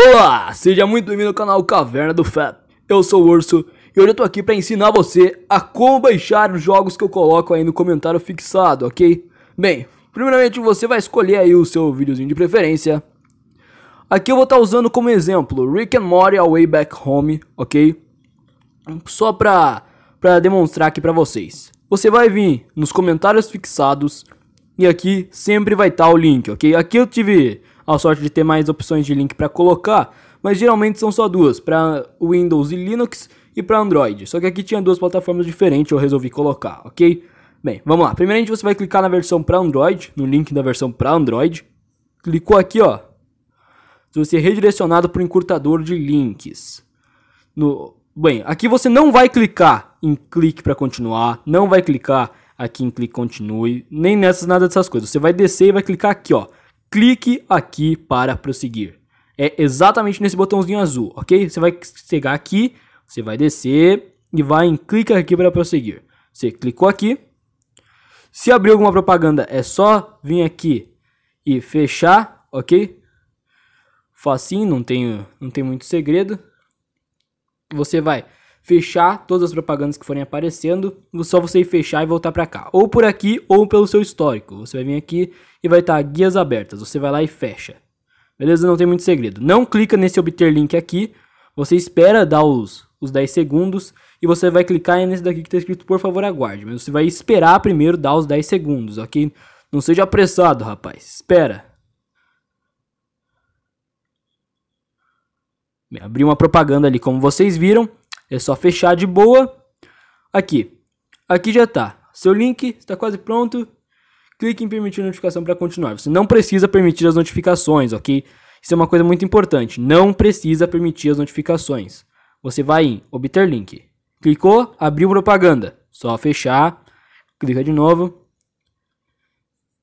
Olá, seja muito bem-vindo ao canal Caverna do Fab. Eu sou o Urso e hoje eu tô aqui para ensinar você a como baixar os jogos que eu coloco aí no comentário fixado, ok? Bem, primeiramente você vai escolher aí o seu videozinho de preferência. Aqui eu vou estar tá usando como exemplo Rick and Morty Away Back Home, ok? Só pra, pra demonstrar aqui pra vocês. Você vai vir nos comentários fixados e aqui sempre vai estar tá o link, ok? Aqui eu tive a sorte de ter mais opções de link para colocar, mas geralmente são só duas, para Windows e Linux e para Android. Só que aqui tinha duas plataformas diferentes, eu resolvi colocar, ok? Bem, vamos lá. Primeiramente você vai clicar na versão para Android, no link da versão para Android. Clicou aqui, ó. Você vai ser redirecionado para o encurtador de links. No, bem, aqui você não vai clicar em clique para continuar, não vai clicar aqui em clique continue, nem nessas nada dessas coisas. Você vai descer e vai clicar aqui, ó, clique aqui para prosseguir. É exatamente nesse botãozinho azul, ok? Você vai chegar aqui, você vai descer e vai em clique aqui para prosseguir. Você clicou aqui. Se abrir alguma propaganda, é só vir aqui e fechar, ok? Facinho, não tem, não tem muito segredo. Você vai fechar todas as propagandas que forem aparecendo, só você ir fechar e voltar para cá, ou por aqui ou pelo seu histórico. Você vai vir aqui e vai estar tá guias abertas, você vai lá e fecha. Beleza? Não tem muito segredo. Não clica nesse obter link aqui, você espera dar os, os 10 segundos e você vai clicar nesse daqui que está escrito por favor aguarde, mas você vai esperar primeiro dar os 10 segundos, ok? Não seja apressado, rapaz. Espera. abriu uma propaganda ali, como vocês viram, é só fechar de boa. Aqui. Aqui já está. Seu link está quase pronto. Clique em permitir notificação para continuar. Você não precisa permitir as notificações, ok? Isso é uma coisa muito importante. Não precisa permitir as notificações. Você vai em obter link. Clicou, abriu propaganda. Só fechar. Clica de novo.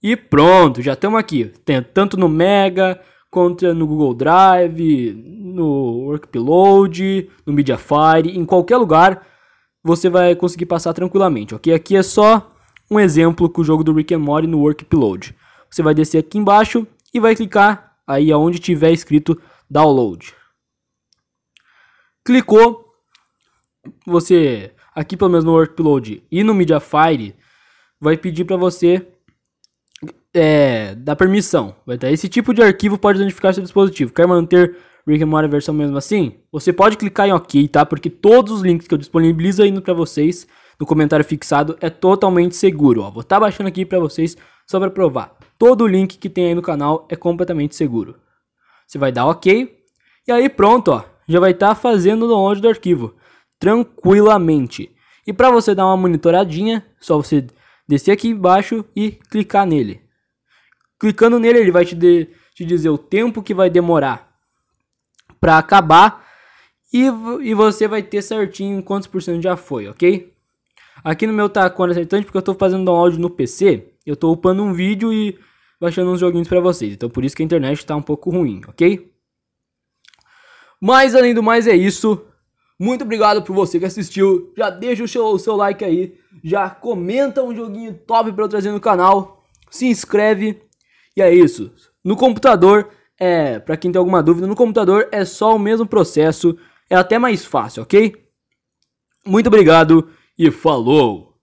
E pronto, já estamos aqui. Tem tanto no Mega, contra no Google Drive, no Workload, no Mediafire, em qualquer lugar você vai conseguir passar tranquilamente, ok? Aqui é só um exemplo com o jogo do Rick and Morty no Workload. Você vai descer aqui embaixo e vai clicar aí aonde tiver escrito download. Clicou, você aqui pelo menos no Workload e no Mediafire vai pedir para você é, da permissão. Vai estar tá, esse tipo de arquivo pode identificar seu dispositivo. Quer manter Rick and Morty versão mesmo assim? Você pode clicar em OK, tá? Porque todos os links que eu disponibilizo aí para vocês no comentário fixado é totalmente seguro. Ó. Vou estar tá baixando aqui para vocês só para provar. Todo o link que tem aí no canal é completamente seguro. Você vai dar OK e aí pronto, ó, já vai estar tá fazendo o download do arquivo tranquilamente. E para você dar uma monitoradinha, só você descer aqui embaixo e clicar nele. Clicando nele, ele vai te, de, te dizer o tempo que vai demorar para acabar e, e você vai ter certinho quantos por cento já foi, ok? Aqui no meu tá com acertante porque eu estou fazendo um áudio no PC, eu estou upando um vídeo e baixando uns joguinhos para vocês, então por isso que a internet está um pouco ruim, ok? Mas além do mais é isso. Muito obrigado por você que assistiu. Já deixa o seu, o seu like aí. Já comenta um joguinho top para eu trazer no canal. Se inscreve. E é isso. No computador, é, para quem tem alguma dúvida, no computador é só o mesmo processo, é até mais fácil, ok? Muito obrigado e falou!